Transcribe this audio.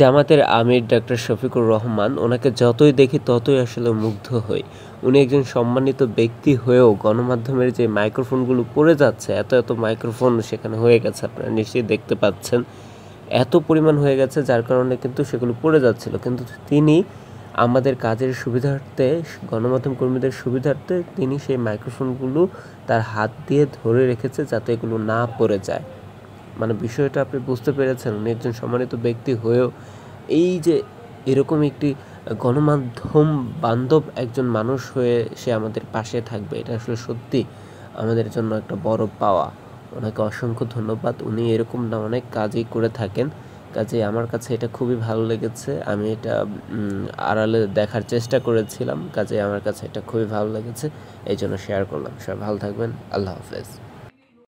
জামাতের আমির ডাক্তার শফিকুর রহমান ওনাকে যতই দেখি ততই আসলে মুগ্ধ হই উনি একজন সম্মানিত ব্যক্তি হয়েও গণমাধ্যমের যে মাইক্রোফোনগুলো পড়ে যাচ্ছে এত এত মাইক্রোফোন সেখানে হয়ে গেছে আপনারা নিশ্চয়ই দেখতে পাচ্ছেন এত পরিমাণ হয়ে গেছে যার কারণে কিন্তু সেগুলো পড়ে যাচ্ছিল কিন্তু তিনি আমাদের কাজের সুবিধার্থে গণমাধ্যম কর্মীদের সুবিধার্থে তিনি সেই মাইক্রোফোনগুলো তার হাত দিয়ে ধরে রেখেছে যাতে এগুলো না পড়ে যায় মানে বিষয়টা আপনি বুঝতে পেরেছেন উনি একজন সম্মানিত ব্যক্তি হয়েও এই যে এরকম একটি গণমাধ্যম বান্ধব একজন মানুষ হয়ে সে আমাদের পাশে থাকবে এটা আসলে সত্যি আমাদের জন্য একটা বড় পাওয়া ওনাকে অসংখ্য ধন্যবাদ উনি এরকম না অনেক কাজই করে থাকেন কাজে আমার কাছে এটা খুবই ভালো লেগেছে আমি এটা আড়ালে দেখার চেষ্টা করেছিলাম কাজে আমার কাছে এটা খুবই ভালো লেগেছে এই জন্য শেয়ার করলাম সবাই ভালো থাকবেন আল্লাহ হাফেজ